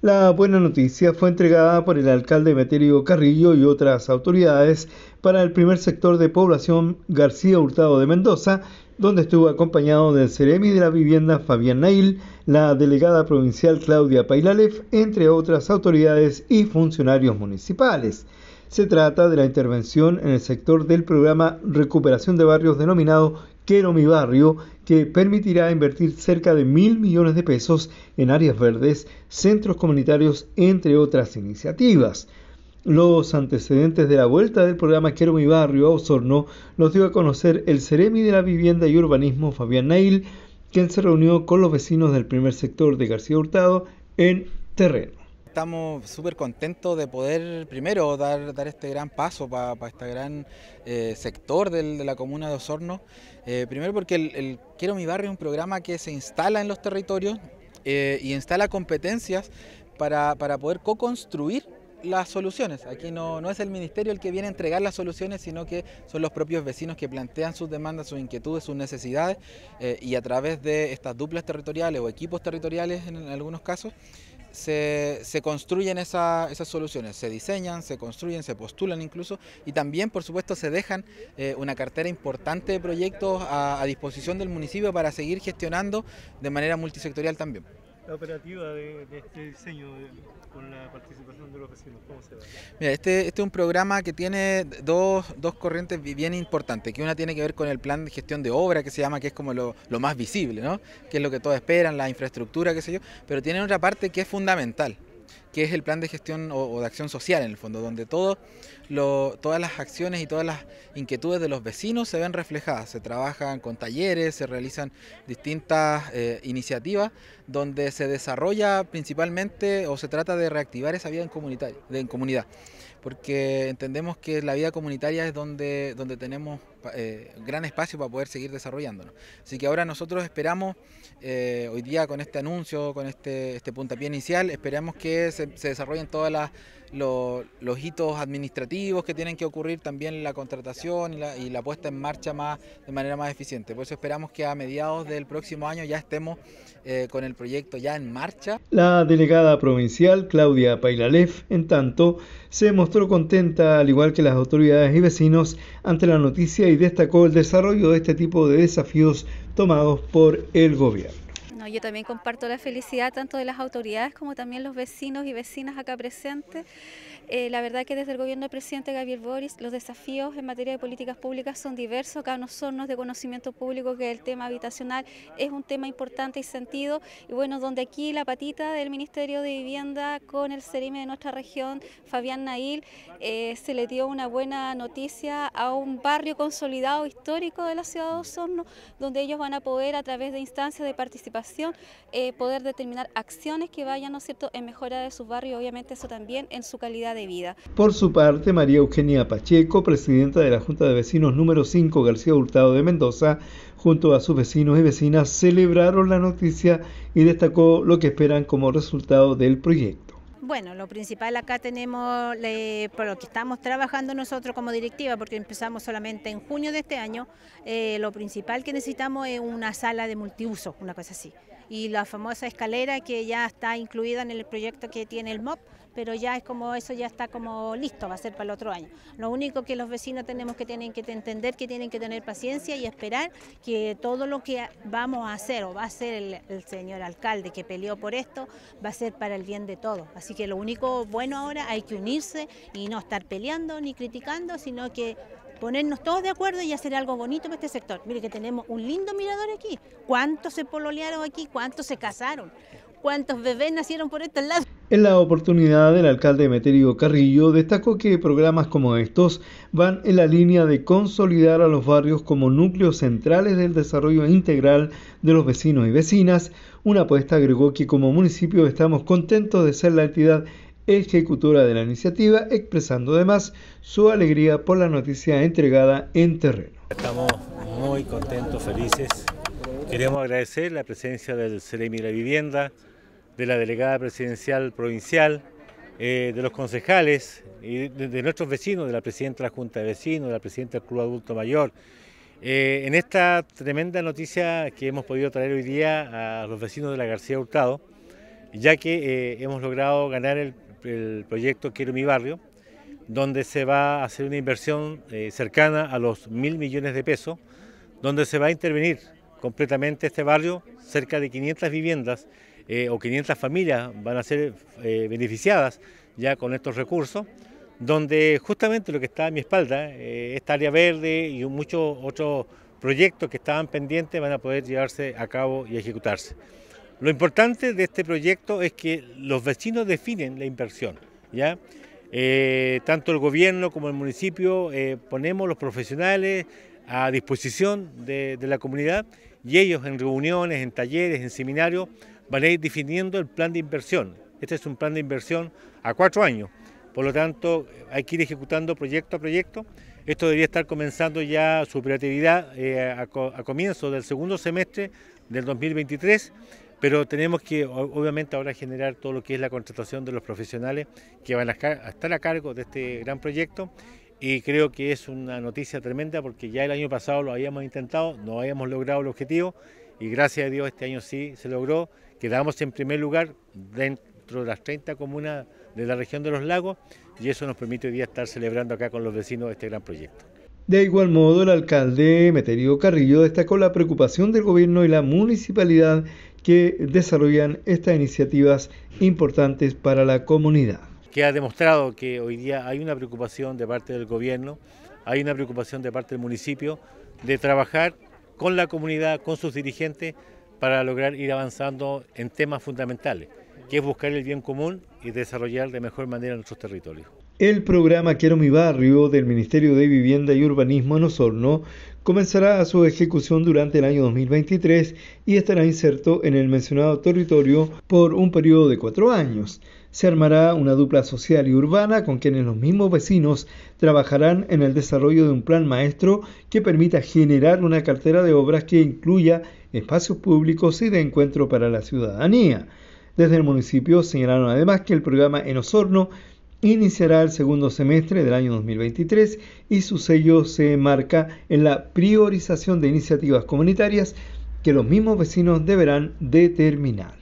La buena noticia fue entregada por el alcalde Meterio Carrillo y otras autoridades para el primer sector de población García Hurtado de Mendoza, donde estuvo acompañado del Ceremi de la Vivienda Fabián Nail, la delegada provincial Claudia Pailalef, entre otras autoridades y funcionarios municipales. Se trata de la intervención en el sector del programa Recuperación de Barrios denominado Quiero mi barrio, que permitirá invertir cerca de mil millones de pesos en áreas verdes, centros comunitarios, entre otras iniciativas. Los antecedentes de la vuelta del programa Quiero mi barrio a Osorno los dio a conocer el Ceremi de la Vivienda y Urbanismo Fabián Nail, quien se reunió con los vecinos del primer sector de García Hurtado en terreno estamos súper contentos de poder primero dar, dar este gran paso para este gran eh, sector de la comuna de Osorno. Eh, primero porque el, Quiero mi barrio es un programa que se instala en los territorios eh, y instala competencias para, poder co-construir las soluciones. Aquí no, no, es el ministerio el que viene a entregar las soluciones, sino que son los propios vecinos que plantean sus demandas, sus inquietudes, sus necesidades y a través de estas duplas territoriales o equipos territoriales en algunos casos se, construyen esas soluciones, se diseñan, se construyen, se postulan incluso y también por supuesto se dejan eh, una cartera importante de proyectos a disposición del municipio para seguir gestionando de manera multisectorial también la operativa de, este diseño con la participación de los vecinos? ¿Cómo se Mira, este, este, es un programa que tiene dos, corrientes bien importantes, que una tiene que ver con el plan de gestión de obra, que se llama, que es como lo, lo más visible, ¿no? que es lo que todos esperan, la infraestructura, qué sé yo, pero tiene otra parte que es fundamental, que es el plan de gestión o, de acción social en el fondo, donde todo todas las acciones y todas las inquietudes de los vecinos se ven reflejadas. Se trabajan con talleres, se realizan distintas eh, iniciativas donde se desarrolla principalmente o se trata de reactivar esa vida en, comunitaria, en comunidad porque entendemos que la vida comunitaria es donde, donde tenemos eh, gran espacio para poder seguir desarrollándonos. Así que ahora nosotros esperamos, eh, hoy día con este anuncio, con este, este puntapié inicial, esperamos que se, desarrollen todos los hitos administrativos que tienen que ocurrir, también la contratación y la, puesta en marcha más, de manera más eficiente. Por eso esperamos que a mediados del próximo año ya estemos eh, con el proyecto ya en marcha. La delegada provincial Claudia Pailalef, en tanto, se mostró contenta, al igual que las autoridades y vecinos, ante la noticia y destacó el desarrollo de este tipo de desafíos tomados por el gobierno yo también comparto la felicidad tanto de las autoridades como también los vecinos y vecinas acá presentes. Eh, la verdad que desde el gobierno del presidente Gabriel Boris los desafíos en materia de políticas públicas son diversos. Acá Hornos de conocimiento público que el tema habitacional es un tema importante y sentido. Y bueno, donde aquí la patita del Ministerio de Vivienda con el CERIME de nuestra región, Fabián Nail, eh, se le dio una buena noticia a un barrio consolidado histórico de la ciudad de Osorno, donde ellos van a poder a través de instancias de participación eh, poder determinar acciones que vayan, ¿no cierto?, en mejora de su barrio y obviamente eso también en su calidad de vida. Por su parte, María Eugenia Pacheco, presidenta de la Junta de Vecinos número 5 García Hurtado de Mendoza, junto a sus vecinos y vecinas celebraron la noticia y destacó lo que esperan como resultado del proyecto. Bueno, lo principal acá tenemos, por lo que estamos trabajando nosotros como directiva, porque empezamos solamente en junio de este año, eh, lo principal que necesitamos es una sala de multiuso, una cosa así y la famosa escalera que ya está incluida en el proyecto que tiene el MOP, pero ya es como eso ya está como listo, va a ser para el otro año. Lo único que los vecinos tenemos que tienen que entender que tienen que tener paciencia y esperar que todo lo que vamos a hacer o va a hacer el, el señor alcalde que peleó por esto va a ser para el bien de todos. Así que lo único bueno ahora hay que unirse y no estar peleando ni criticando, sino que ponernos todos de acuerdo y hacer algo bonito para este sector. Mire que tenemos un lindo mirador aquí. ¿Cuántos se pololearon aquí? ¿Cuántos se casaron? ¿Cuántos bebés nacieron por este lado? En la oportunidad, el alcalde Meterio Carrillo destacó que programas como estos van en la línea de consolidar a los barrios como núcleos centrales del desarrollo integral de los vecinos y vecinas. Una apuesta agregó que como municipio estamos contentos de ser la entidad ejecutora de la iniciativa, expresando además su alegría por la noticia entregada en terreno. Estamos muy contentos, felices. Queremos agradecer la presencia del Ceremi de la Vivienda, de la delegada presidencial provincial, eh, de los concejales y de, nuestros vecinos, de la presidenta de la Junta de Vecinos, de la presidenta del Club Adulto Mayor. Eh, en esta tremenda noticia que hemos podido traer hoy día a los vecinos de la García Hurtado, ya que eh, hemos logrado ganar el el proyecto Quiero mi barrio, donde se va a hacer una inversión eh, cercana a los mil millones de pesos, donde se va a intervenir completamente este barrio, cerca de 500 viviendas eh, o 500 familias van a ser eh, beneficiadas ya con estos recursos, donde justamente lo que está a mi espalda, esta área verde y muchos otros proyectos que estaban pendientes van a poder llevarse a cabo y ejecutarse. Lo importante de este proyecto es que los vecinos definen la inversión, ¿ya? Eh, tanto el gobierno como el municipio eh, ponemos los profesionales a disposición de, la comunidad y ellos en reuniones, en talleres, en seminarios van a ir definiendo el plan de inversión. Este es un plan de inversión a cuatro años, por lo tanto hay que ir ejecutando proyecto a proyecto. Esto debería estar comenzando ya su operatividad eh, a, a comienzo del segundo semestre del 2023 pero tenemos que, obviamente, ahora generar todo lo que es la contratación de los profesionales que van a estar a cargo de este gran proyecto. Y creo que es una noticia tremenda porque ya el año pasado lo habíamos intentado, no habíamos logrado el objetivo y gracias a Dios este año sí se logró. Quedamos en primer lugar dentro de las 30 comunas de la región de los lagos y eso nos permite hoy día estar celebrando acá con los vecinos este gran proyecto. De igual modo, el alcalde Meterio Carrillo destacó la preocupación del gobierno y la municipalidad que desarrollan estas iniciativas importantes para la comunidad. Que ha demostrado que hoy día hay una preocupación de parte del gobierno, hay una preocupación de parte del municipio de trabajar con la comunidad, con sus dirigentes, para lograr ir avanzando en temas fundamentales que es buscar el bien común y desarrollar de mejor manera nuestros territorios. El programa Quiero mi barrio del Ministerio de Vivienda y Urbanismo en Osorno comenzará su ejecución durante el año 2023 y estará inserto en el mencionado territorio por un periodo de cuatro años. Se armará una dupla social y urbana con quienes los mismos vecinos trabajarán en el desarrollo de un plan maestro que permita generar una cartera de obras que incluya espacios públicos y de encuentro para la ciudadanía. Desde el municipio señalaron además que el programa en Osorno iniciará el segundo semestre del año 2023 y su sello se marca en la priorización de iniciativas comunitarias que los mismos vecinos deberán determinar.